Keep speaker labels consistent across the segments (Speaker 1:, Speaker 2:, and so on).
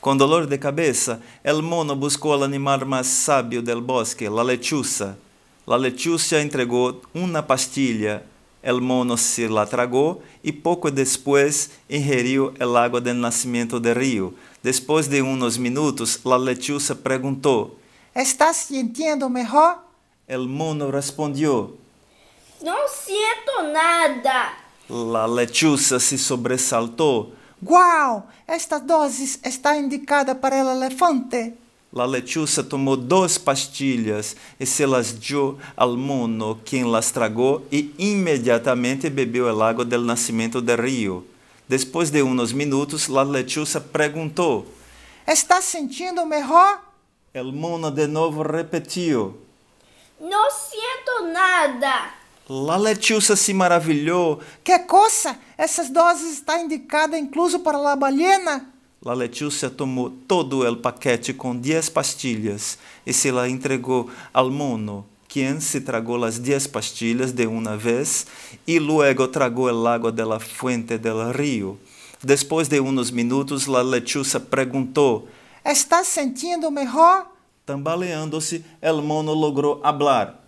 Speaker 1: Com dolor de cabeça, el mono buscou o animal mais sábio del bosque, la lechuza. La lechuza entregou uma pastilha. El mono se la tragou e pouco depois ingeriu el agua del nascimento del rio. Depois de uns minutos, la lechuza perguntou:
Speaker 2: Estás sentindo melhor?
Speaker 1: El mono respondeu:
Speaker 2: Não sinto nada.
Speaker 1: La lechuza se sobressaltou
Speaker 2: Uau! Esta dose está indicada para o elefante.
Speaker 1: La lechuza tomou duas pastilhas e se las dio ao mono, quem las tragou e imediatamente bebeu o lago del nascimento del rio. Depois de uns minutos, la lechuza perguntou:
Speaker 2: Está sentindo melhor?
Speaker 1: El mono de novo repetiu:
Speaker 2: Não sinto nada.
Speaker 1: La Letiúcia se maravilhou. Que coça! Essas
Speaker 2: doses está indicada incluso para a balena.
Speaker 1: La Letiúcia tomou todo o paquete com 10 pastilhas e se la entregou ao mono, quem se tragou as 10 pastilhas de uma vez e luego tragou el agua de la fuente del rio. Depois de uns minutos, la Letiúcia perguntou: "Está sentindo melhor? Tambaleando-se, el mono logrou hablar.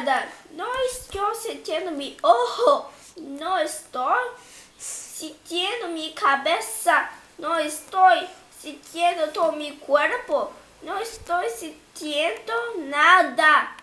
Speaker 2: Não Nós sentindo você me oh, não estou sentindo minha cabeça, não estou sentindo todo meu corpo, não estou sentindo nada.